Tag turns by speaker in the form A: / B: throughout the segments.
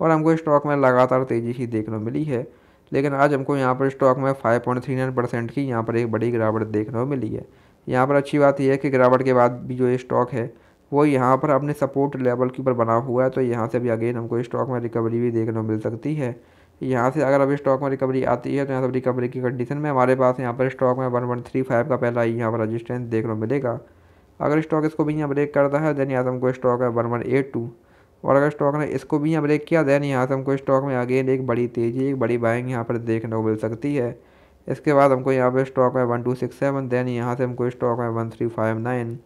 A: और हमको स्टॉक में लगातार तेज़ी ही देखने मिली है लेकिन आज हमको यहाँ पर स्टॉक में five point three nine percent की यहाँ पर एक बड़ी गिरावट देखने को मिली है यहाँ पर अच्छी बात यह है कि गिरावट के बाद भी जो स्टॉक है वो यहाँ पर अपने सपोर्ट लेवल के ऊपर बना हुआ है तो यहाँ से भी अगेन हमको स्टॉक में रिकवरी भी देखने को मिल सकती है यहाँ से अगर अभी स्टॉक में रिकवरी आती है तो यहाँ पर रिकवरी की कंडीशन में हमारे पास यहाँ पर स्टॉक में वन वन थ्री फाइव का पहला यहाँ पर रजिस्टेंस देखने को मिलेगा अगर स्टॉक इसको भी यहाँ ब्रेक करता है देन यहाँ हमको स्टॉक है वन वन एट टू और अगर स्टॉक ने इसको भी यहाँ ब्रेक किया दैन यहाँ से हमको स्टॉक में अगेन एक बड़ी तेज़ी एक बड़ी बाइंग यहाँ पर देखने को मिल सकती है इसके बाद हमको यहाँ पर स्टॉक में one two six seven than यहाँ से हमको स्टॉक में वन थ्री फाइव नाइन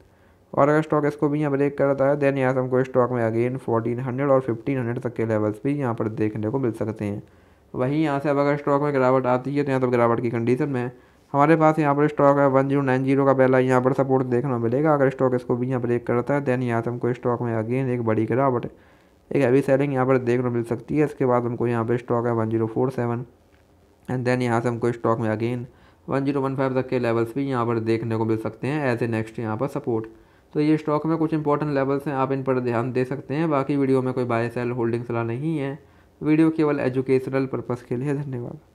A: और अगर स्टॉक इसको भी यहाँ ब्रेक करता है दैन यहाँ से हमको स्टॉक में अगेन फोर्टीन हंड्रेड और फिफ्टीन हंड्रेड तक के लेवल्स भी यहाँ पर देखने को मिल सकते हैं वहीं यहाँ से अब अगर स्टॉक में गिरावट आती है तो यहाँ तक तो गिरावट की कंडीशन में हमारे पास यहाँ पर स्टॉक है वन जीरो नाइन जीरो का पहला यहाँ पर सपोर्ट देखना मिलेगा अगर स्टॉक इसको भी यहाँ ब्रेक करता है देन यहाँ से हमको स्टॉक में अगेन एक बड़ी गिरावट एक हैवी सेलिंग यहाँ पर देखने मिल सकती है इसके बाद हमको यहाँ पर स्टॉक है one zero four seven and then यहाँ से हमको स्टॉक में again one zero one five तक के लेवल्स भी यहाँ पर देखने को मिल सकते हैं एज ए नेक्स्ट यहाँ पर सपोर्ट तो ये स्टॉक में कुछ इंपॉर्टेंट लेवल्स हैं आप इन पर ध्यान दे सकते हैं बाकी वीडियो में कोई बाय सेल होल्डिंग सलाह नहीं है वीडियो केवल एजुकेशनल पर्पज़ के लिए धन्यवाद